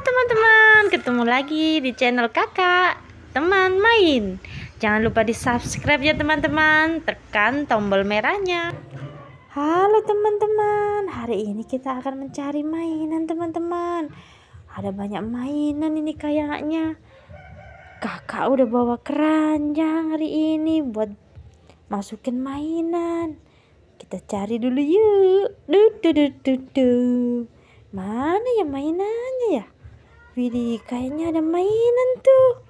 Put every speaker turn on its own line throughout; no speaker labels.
teman-teman, ketemu lagi di channel kakak Teman Main Jangan lupa di subscribe ya teman-teman, tekan tombol merahnya Halo teman-teman, hari ini kita akan mencari mainan teman-teman Ada banyak mainan ini kayaknya Kakak udah bawa keranjang hari ini buat masukin mainan Kita cari dulu yuk du, du, du, du, du. Mana ya mainannya ya? Widi, kayaknya ada mainan tuh.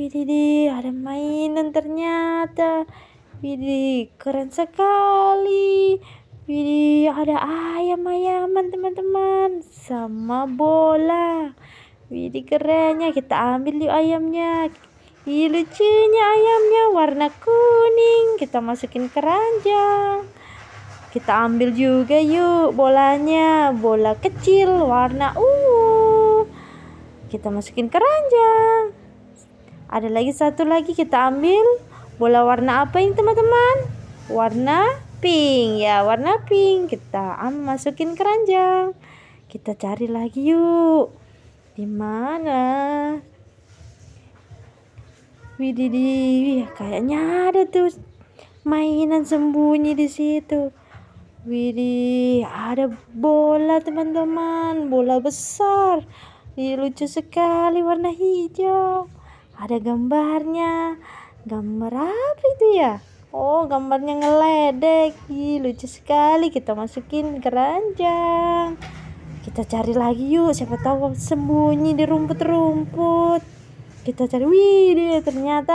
Widih, ada mainan ternyata. Widi, keren sekali. Widi, ada ayam-ayaman teman-teman sama bola. Widi, kerennya kita ambil yuk ayamnya. Ih, lucunya ayamnya warna kuning. Kita masukin keranjang. Kita ambil juga yuk bolanya. Bola kecil warna ungu kita masukin keranjang ada lagi satu lagi kita ambil bola warna apa ini teman-teman warna pink ya warna pink kita am masukin keranjang kita cari lagi yuk di mana Widih, kayaknya ada tuh mainan sembunyi di situ. Widih, ada bola teman-teman, bola besar. Ih, lucu sekali warna hijau. Ada gambarnya. Gambar apa itu ya? Oh, gambarnya ngeledek. Ih, lucu sekali. Kita masukin keranjang. Kita cari lagi yuk. Siapa tahu sembunyi di rumput-rumput kita cari wih ternyata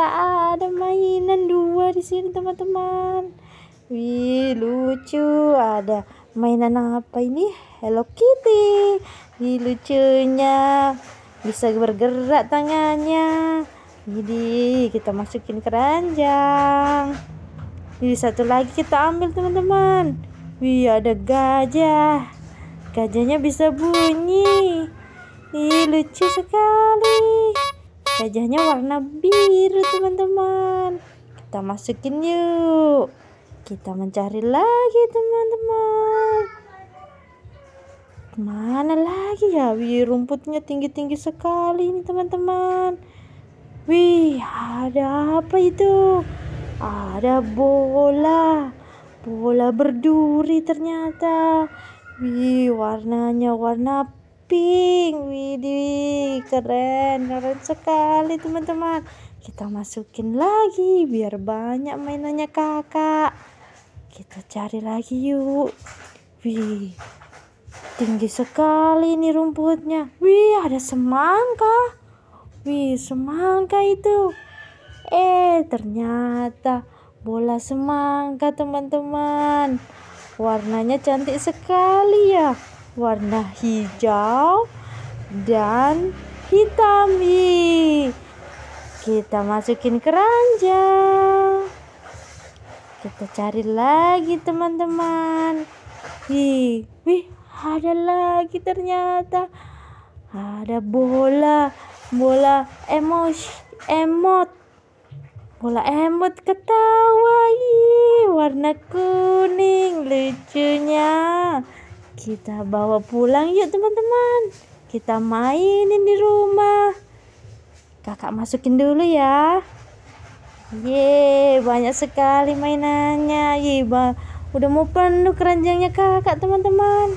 ada mainan dua di sini teman-teman Wih, lucu. Ada mainan apa ini? Hello Kitty. Wih, lucunya. Bisa bergerak tangannya. Jadi, kita masukin keranjang. ini satu lagi kita ambil, teman-teman. Wih, ada gajah. Gajahnya bisa bunyi. Ih, lucu sekali. Gajahnya warna biru, teman-teman. Kita masukin yuk. Kita mencari lagi teman-teman. kemana lagi ya? Wih, rumputnya tinggi-tinggi sekali ini teman-teman. Wih, ada apa itu? Ada bola. Bola berduri ternyata. Wih, warnanya warna pink. wih keren, keren sekali teman-teman. Kita masukin lagi biar banyak mainannya kakak kita cari lagi yuk wih tinggi sekali ini rumputnya wih ada semangka wih semangka itu eh ternyata bola semangka teman-teman warnanya cantik sekali ya warna hijau dan hitam wih. kita masukin keranjang kita cari lagi teman-teman wih wih ada lagi ternyata ada bola bola emos emot bola emot ketawa Ih, warna kuning lucunya kita bawa pulang yuk teman-teman kita mainin di rumah kakak masukin dulu ya Ye, banyak sekali mainannya. Ye, udah mau penuh keranjangnya kakak teman-teman.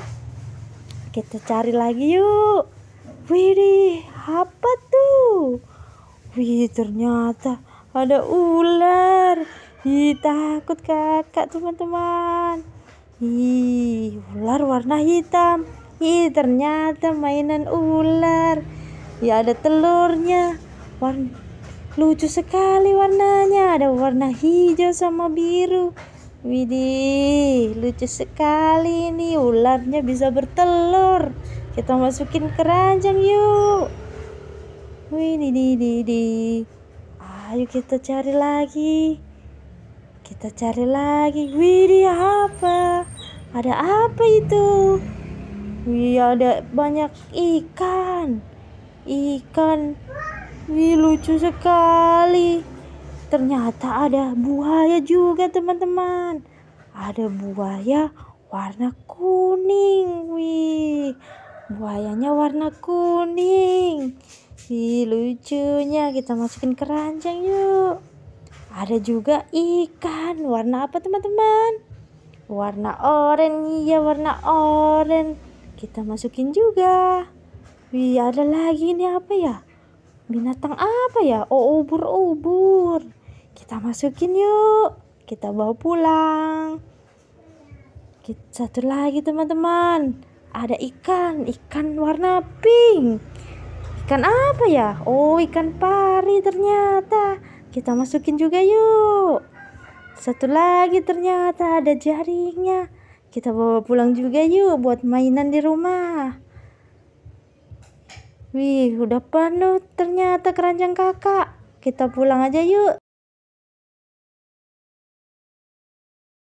Kita cari lagi yuk. Wih, apa tuh? Wih, ternyata ada ular. Ih, takut kakak teman-teman. Ih, ular warna hitam. Ih, ternyata mainan ular. Ya ada telurnya. Warna Lucu sekali warnanya. Ada warna hijau sama biru. Widih, lucu sekali ini. Ularnya bisa bertelur. Kita masukin keranjang yuk. Widih, Ayo kita cari lagi. Kita cari lagi. Widih, apa? Ada apa itu? Wih, ada banyak ikan. Ikan Wih lucu sekali. Ternyata ada buaya juga teman-teman. Ada buaya warna kuning. Wih buayanya warna kuning. Wih lucunya kita masukin keranjang yuk. Ada juga ikan warna apa teman-teman? Warna oranye ya warna oranye. Kita masukin juga. Wih ada lagi ini apa ya? binatang apa ya oh ubur-ubur kita masukin yuk kita bawa pulang satu lagi teman-teman ada ikan ikan warna pink ikan apa ya oh ikan pari ternyata kita masukin juga yuk satu lagi ternyata ada jaringnya kita bawa pulang juga yuk buat mainan di rumah Wih, udah penuh ternyata keranjang kakak. Kita pulang aja yuk.